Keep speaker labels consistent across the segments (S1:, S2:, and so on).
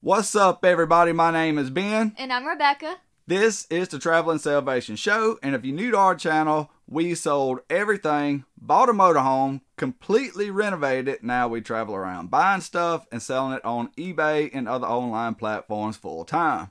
S1: What's up, everybody? My name is Ben.
S2: And I'm Rebecca.
S1: This is the Traveling Salvation Show, and if you're new to our channel, we sold everything, bought a motorhome, completely renovated it. Now we travel around buying stuff and selling it on eBay and other online platforms full time.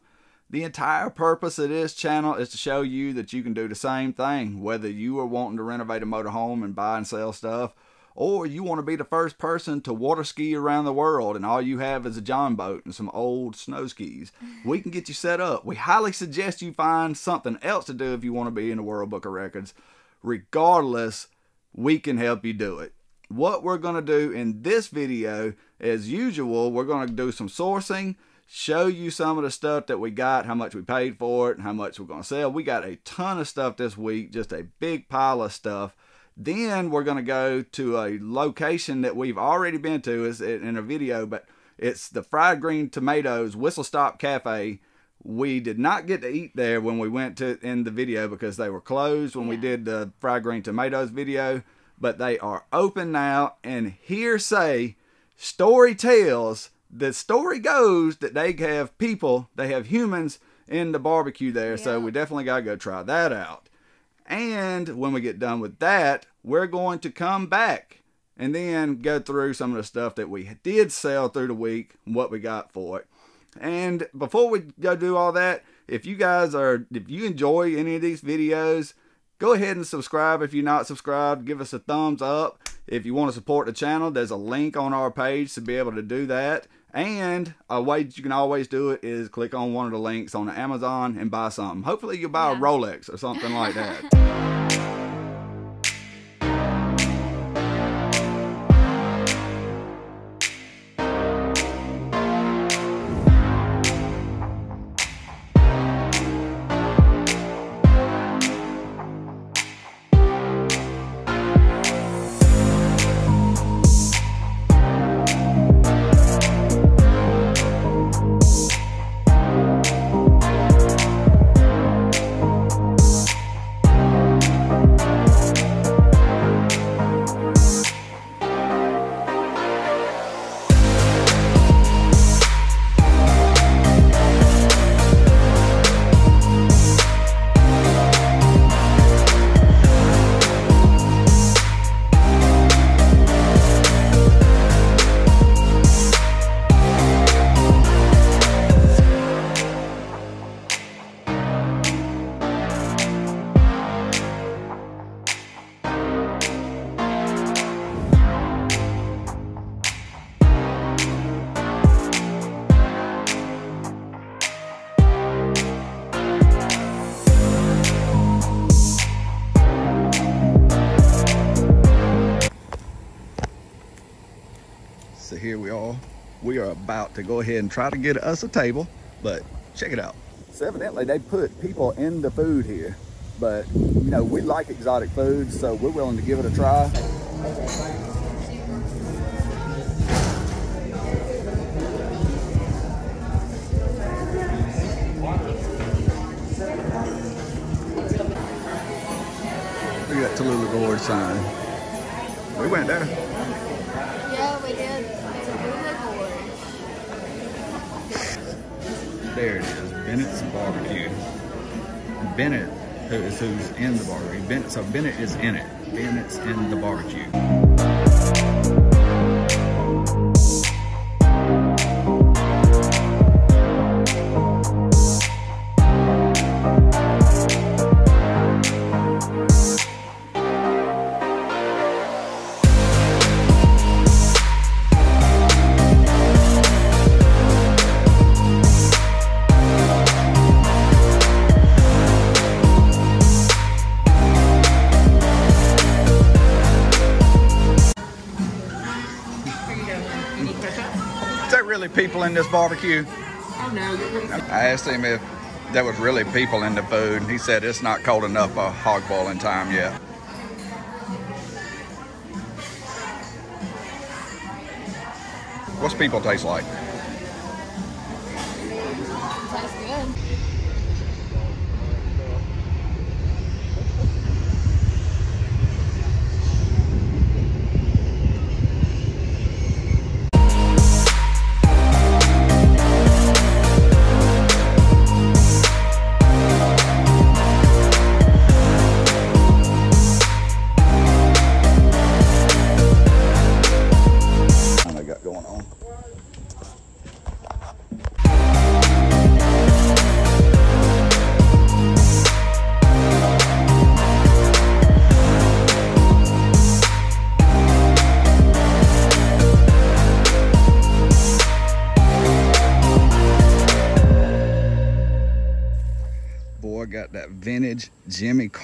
S1: The entire purpose of this channel is to show you that you can do the same thing, whether you are wanting to renovate a motorhome and buy and sell stuff, or you want to be the first person to water ski around the world and all you have is a John boat and some old snow skis. We can get you set up. We highly suggest you find something else to do if you want to be in the World Book of Records. Regardless, we can help you do it. What we're going to do in this video, as usual, we're going to do some sourcing show you some of the stuff that we got, how much we paid for it, and how much we're going to sell. We got a ton of stuff this week, just a big pile of stuff. Then we're going to go to a location that we've already been to is in a video, but it's the Fried Green Tomatoes Whistle Stop Cafe. We did not get to eat there when we went to in the video because they were closed when yeah. we did the Fried Green Tomatoes video, but they are open now. And hearsay story tells the story goes that they have people, they have humans in the barbecue there. Yeah. So we definitely got to go try that out. And when we get done with that, we're going to come back and then go through some of the stuff that we did sell through the week, what we got for it. And before we go do all that, if you guys are, if you enjoy any of these videos, go ahead and subscribe if you're not subscribed give us a thumbs up if you want to support the channel there's a link on our page to be able to do that and a way that you can always do it is click on one of the links on amazon and buy something hopefully you'll buy yeah. a rolex or something like that about to go ahead and try to get us a table, but check it out. So evidently they put people in the food here, but you know, we like exotic foods, so we're willing to give it a try. Look at that Tallulah Gorge sign. We went there.
S2: Yeah, we did.
S1: There it is, Bennett's Barbecue. Bennett, who is who's in the barbecue. Bennett, so Bennett is in it. Bennett's in the barbecue. really people in this barbecue? Oh, no. I asked him if there was really people in the food. He said it's not cold enough for hog boiling time yet. What's people taste like?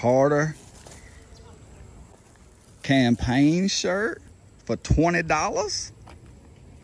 S1: Carter campaign shirt for $20.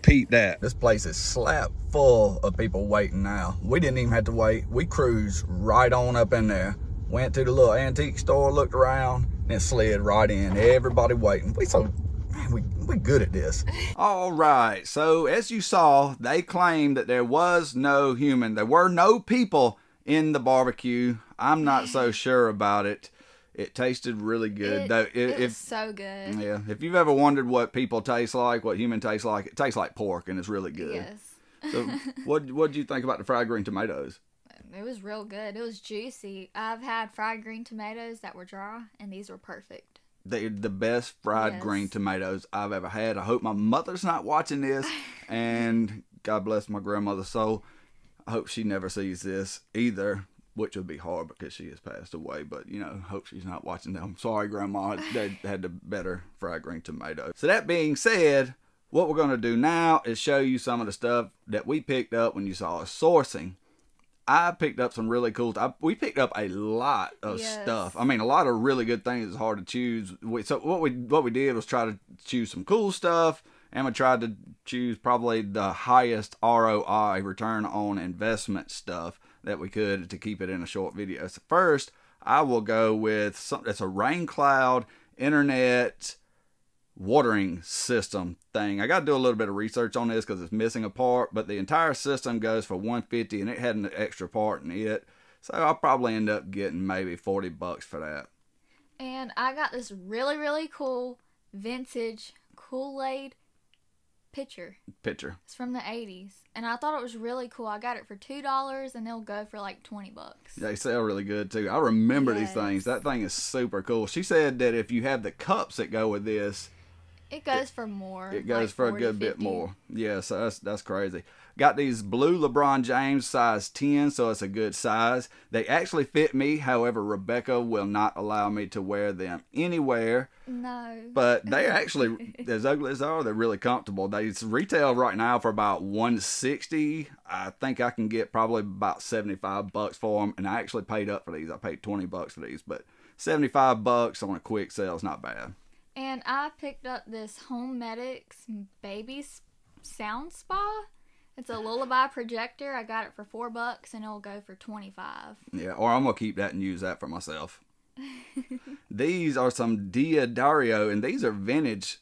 S1: Peep that. This place is slap full of people waiting now. We didn't even have to wait. We cruised right on up in there. Went to the little antique store, looked around, and slid right in. Everybody waiting. We so man, we we good at this. All right. So as you saw, they claimed that there was no human. There were no people in the barbecue. I'm not so sure about it. It tasted really good, it, though. It, it if, so
S2: good. Yeah,
S1: if you've ever wondered what people taste like, what human tastes like, it tastes like pork, and it's really good. Yes.
S2: so, what
S1: what do you think about the fried green tomatoes?
S2: It was real good. It was juicy. I've had fried green tomatoes that were dry, and these were perfect.
S1: They're the best fried yes. green tomatoes I've ever had. I hope my mother's not watching this, and God bless my grandmother's soul. I hope she never sees this either, which would be hard because she has passed away. But you know, hope she's not watching that. I'm sorry, Grandma. they had the better fried green tomato. So that being said, what we're gonna do now is show you some of the stuff that we picked up when you saw us sourcing. I picked up some really cool. I, we picked up a lot of yes. stuff. I mean, a lot of really good things. It's hard to choose. We, so what we what we did was try to choose some cool stuff Emma tried to choose probably the highest ROI return on investment stuff that we could to keep it in a short video. So first, I will go with something It's a rain cloud internet watering system thing. I got to do a little bit of research on this because it's missing a part, but the entire system goes for 150 and it had an extra part in it. So I'll probably end up getting maybe 40 bucks for that.
S2: And I got this really, really cool vintage Kool Aid Picture. Picture. It's from the '80s, and I thought it was really cool. I got it for two dollars, and they'll go for like twenty bucks.
S1: They sell really good too. I remember yes. these things. That thing is super cool. She said that if you have the cups that go with this,
S2: it goes it, for more. It goes like for 40, a good 50. bit more.
S1: Yeah, so that's that's crazy. Got these blue LeBron James size 10, so it's a good size. They actually fit me, however, Rebecca will not allow me to wear them anywhere. No. But they're actually as ugly as they are, they're really comfortable. They retail right now for about 160. I think I can get probably about 75 bucks for them, and I actually paid up for these. I paid 20 bucks for these, but 75 bucks on a quick sale is not bad.
S2: And I picked up this Home Medics baby sound spa. It's a lullaby projector. I got it for four bucks, and it'll go for twenty five.
S1: Yeah, or I'm gonna keep that and use that for myself. these are some Diodario, and these are vintage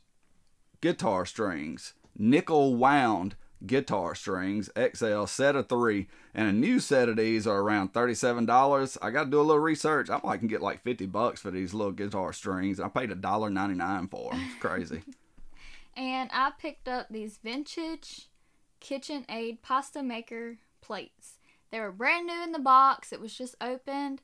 S1: guitar strings, nickel wound guitar strings, XL set of three, and a new set of these are around thirty-seven dollars. I got to do a little research. I might can get like fifty bucks for these little guitar strings. I paid a dollar ninety-nine for them. It's crazy.
S2: and I picked up these vintage KitchenAid pasta maker plates. They were brand new in the box. It was just opened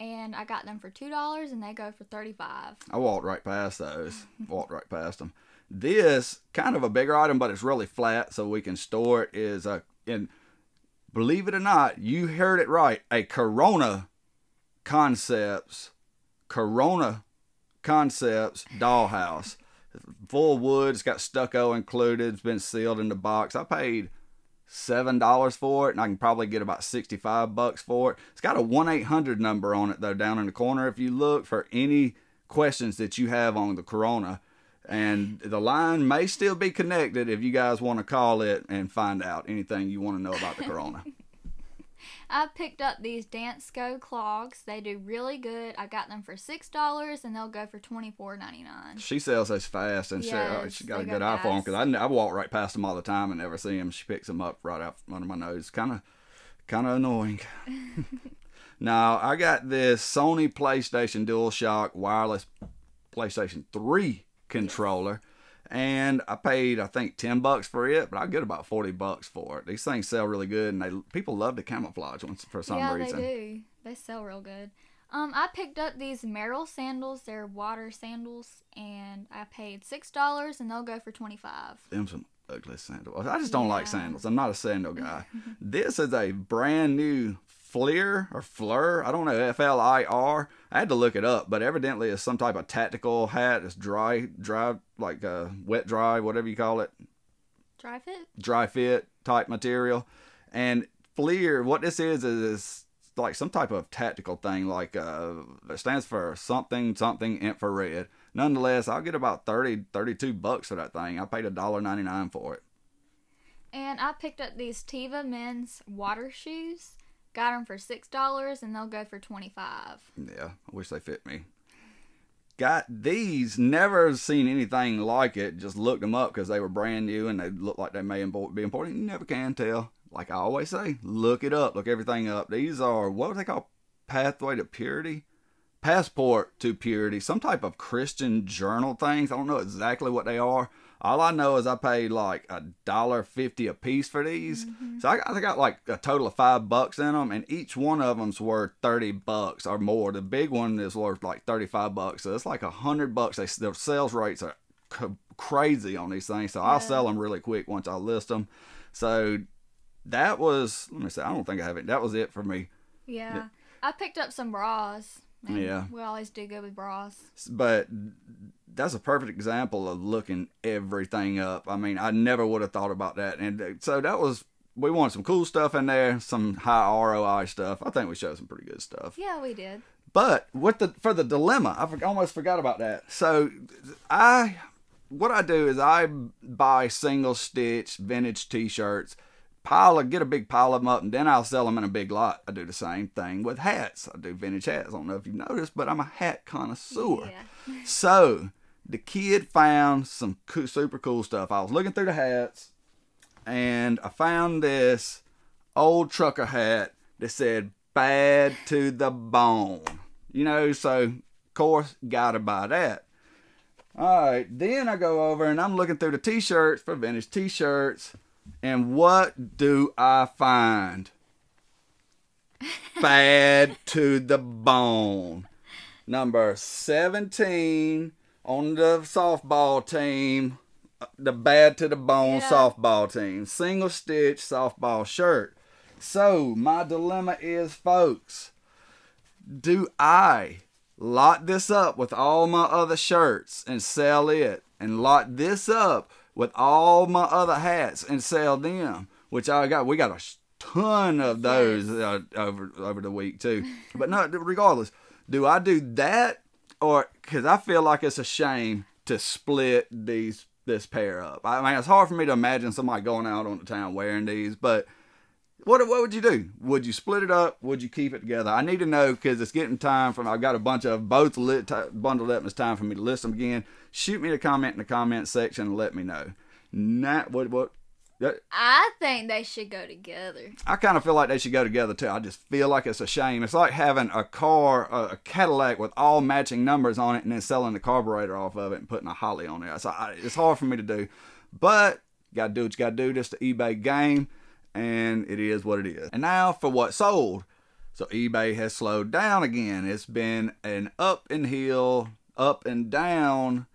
S2: and I got them for two dollars, and they go for thirty-five.
S1: I walked right past those. walked right past them. This kind of a bigger item, but it's really flat, so we can store it. Is a and believe it or not, you heard it right. A Corona Concepts, Corona Concepts dollhouse full wood. It's got stucco included. It's been sealed in the box. I paid seven dollars for it, and I can probably get about sixty-five bucks for it. It's got a one eight hundred number on it though, down in the corner. If you look for any questions that you have on the Corona, and the line may still be connected if you guys want to call it and find out anything you want to know about the Corona.
S2: I picked up these Dance Go clogs. They do really good. I got them for six dollars, and they'll go for twenty four ninety nine. She
S1: sells those fast, and uh, yes, she, she got a good go eye for them because I, I walk right past them all the time and never see them. She picks them up right out under my nose. Kind of, kind of annoying. now I got this Sony PlayStation DualShock wireless PlayStation Three controller. Yes and I paid I think ten bucks for it, but I get about forty bucks for it. These things sell really good, and they people love the camouflage ones for some yeah, reason. Yeah, they
S2: do. They sell real good. Um, I picked up these Merrill sandals. They're water sandals, and I paid six dollars, and they'll go for twenty five.
S1: Them some ugly sandals. I just don't yeah. like sandals. I'm not a sandal guy. this is a brand new Flir or Fleur. I don't know, F L I R. I had to look it up, but evidently it's some type of tactical hat. It's dry, dry, like uh, wet dry, whatever you call it. Dry fit? Dry fit type material. And Flir, what this is, is, like some type of tactical thing, like uh, it stands for something, something infrared. Nonetheless, I'll get about 30, 32 bucks for that thing. I paid $1.99 for it.
S2: And I picked up these Tiva men's water shoes. Got them for six dollars, and they'll go for twenty-five.
S1: Yeah, I wish they fit me. Got these. Never seen anything like it. Just looked them up because they were brand new and they looked like they may be important. You never can tell. Like I always say, look it up. Look everything up. These are what do they call Pathway to Purity? Passport to Purity. Some type of Christian journal things. I don't know exactly what they are all I know is I paid like a dollar fifty a piece for these, mm-hmm. so I got, I got like a total of five bucks in them, and each one of them's worth thirty bucks or more. The big one is worth like thirty five bucks, so it's like a hundred bucks. They, their sales rates are c- crazy on these things, so yeah. I'll sell them really quick once I list them. So that was let me see. I don't think I have it. That was it for me.
S2: Yeah, I picked up some bras. Man, yeah, we always do good with bras.
S1: But that's a perfect example of looking everything up. I mean, I never would have thought about that. And uh, so that was we wanted some cool stuff in there, some high ROI stuff. I think we showed some pretty good stuff.
S2: Yeah, we did.
S1: But with the for the dilemma, I almost forgot about that. So I what I do is I buy single stitch vintage t-shirts, pile of, get a big pile of them up, and then I'll sell them in a big lot. I do the same thing with hats. I do vintage hats. I don't know if you've noticed, but I'm a hat connoisseur. Yeah. so the kid found some super cool stuff. I was looking through the hats and I found this old trucker hat that said bad to the bone. You know, so of course, gotta buy that. All right, then I go over and I'm looking through the t shirts for vintage t shirts. And what do I find? bad to the bone. Number 17 on the softball team, uh, the bad to the bone yeah. softball team, single stitch softball shirt. So my dilemma is, folks, do I lock this up with all my other shirts and sell it, and lock this up with all my other hats and sell them? Which I got, we got a ton of those uh, over over the week too. But no, regardless, do I do that or because I feel like it's a shame to split these this pair up. I mean, it's hard for me to imagine somebody going out on the town wearing these, but what what would you do? Would you split it up? Would you keep it together? I need to know because it's getting time for me. I've got a bunch of both lit, bundled up. And it's time for me to list them again. Shoot me a comment in the comment section and let me know. Not what what
S2: I think they should go together.
S1: I kind of feel like they should go together too. I just feel like it's a shame. It's like having a car, a, Cadillac with all matching numbers on it, and then selling the carburetor off of it and putting a Holly on it. So I, it's hard for me to do, but you gotta do what you gotta do. Just the eBay game, and it is what it is. And now for what sold. So eBay has slowed down again. It's been an up and hill, up and down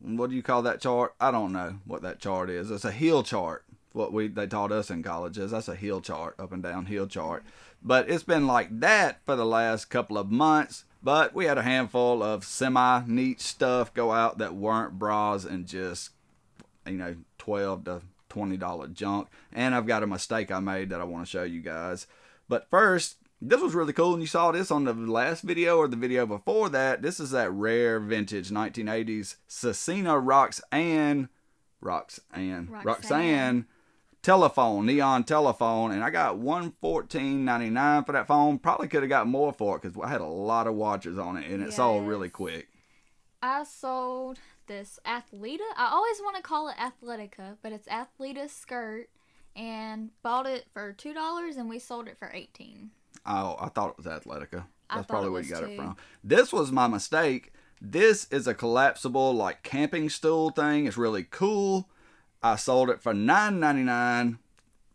S1: what do you call that chart? I don't know what that chart is. It's a hill chart. What we they taught us in college is that's a hill chart, up and down hill chart. But it's been like that for the last couple of months. But we had a handful of semi neat stuff go out that weren't bras and just you know twelve to twenty dollar junk. And I've got a mistake I made that I want to show you guys. But first, this was really cool and you saw this on the last video or the video before that this is that rare vintage 1980s Cecina rocks and rocks and roxanne. roxanne telephone neon telephone and i got 114.99 for that phone probably could have got more for it because i had a lot of watches on it and it yes. sold really quick
S2: i sold this athleta i always want to call it athletica but it's athleta skirt and bought it for two dollars and we sold it for 18
S1: Oh, I thought it was Athletica. That's probably where you got too. it from. This was my mistake. This is a collapsible like camping stool thing. It's really cool. I sold it for nine ninety nine,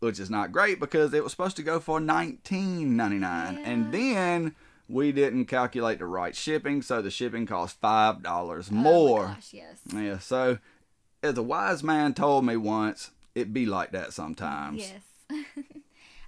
S1: which is not great because it was supposed to go for nineteen ninety nine, yeah. and then we didn't calculate the right shipping, so the shipping cost five dollars oh more. Gosh, yes. Yeah. So, as a wise man told me once, it be like that sometimes.
S2: Yes.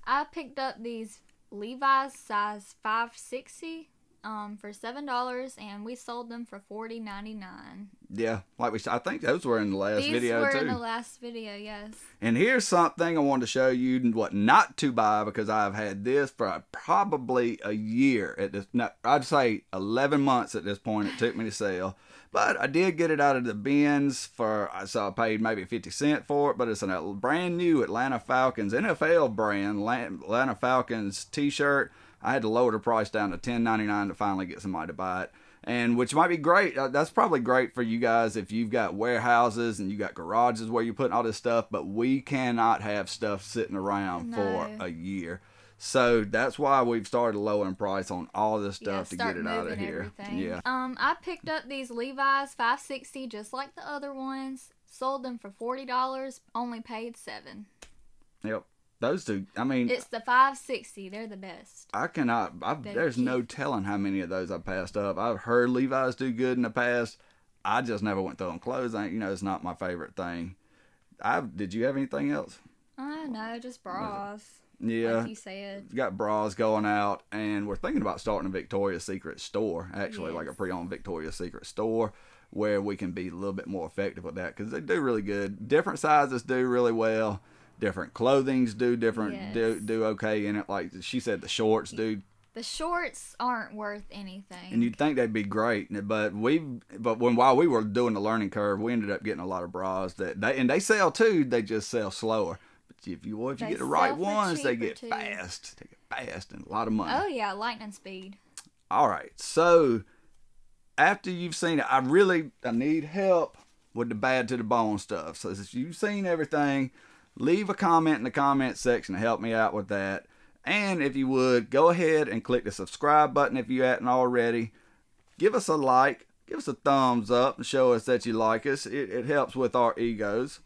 S2: I picked up these Levi's size 560 um, for seven dollars, and we sold them for forty ninety nine.
S1: Yeah, like we, I think those were in the last These video were in the
S2: last video, yes.
S1: And here's something I wanted to show you what not to buy because I've had this for probably a year at this. No, I'd say eleven months at this point. It took me to sell. But I did get it out of the bins for, so I paid maybe 50 cent for it, but it's a brand new Atlanta Falcons, NFL brand, Atlanta Falcons t-shirt. I had to lower the price down to 10.99 to finally get somebody to buy it and which might be great. Uh, that's probably great for you guys if you've got warehouses and you got garages where you're putting all this stuff, but we cannot have stuff sitting around no. for a year. So that's why we've started lowering price on all this stuff yeah, to get it out of here. Everything. Yeah.
S2: Um, I picked up these Levi's 560 just like the other ones. Sold them for forty dollars. Only paid seven.
S1: Yep. Those two, I mean,
S2: it's the 560. They're the best.
S1: I cannot. i there's cheap. no telling how many of those I passed up. I've heard Levi's do good in the past. I just never went through them clothes. I, you know, it's not my favorite thing. I did you have anything else?
S2: I know, just bras. Yeah. Like you said.
S1: Got bras going out, and we're thinking about starting a Victoria's Secret store, actually, yes. like a pre owned Victoria's Secret store where we can be a little bit more effective with that because they do really good. Different sizes do really well. Different clothings do different yes. do do okay in it. Like she said, the shorts do.
S2: The shorts aren't worth anything.
S1: And you'd think they'd be great, but we but when while we were doing the learning curve, we ended up getting a lot of bras that they and they sell too. They just sell slower if you well, if you get the right ones, they get too. fast. They get fast and a lot of money. Oh
S2: yeah, lightning speed.
S1: All right, so after you've seen it, I really I need help with the bad to the bone stuff. So if you've seen everything, leave a comment in the comment section to help me out with that. And if you would, go ahead and click the subscribe button if you hadn't already. Give us a like, give us a thumbs up, and show us that you like us. It, it helps with our egos.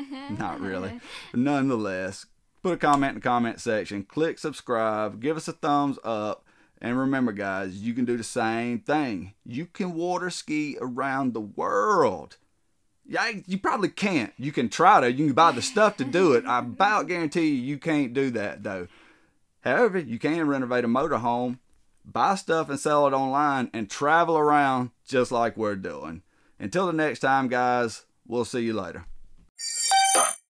S2: Not really.
S1: Nonetheless, put a comment in the comment section, click subscribe, give us a thumbs up. And remember, guys, you can do the same thing. You can water ski around the world. Yeah, you probably can't. You can try to. You can buy the stuff to do it. I about guarantee you, you can't do that though. However, you can renovate a motorhome, buy stuff and sell it online, and travel around just like we're doing. Until the next time, guys, we'll see you later.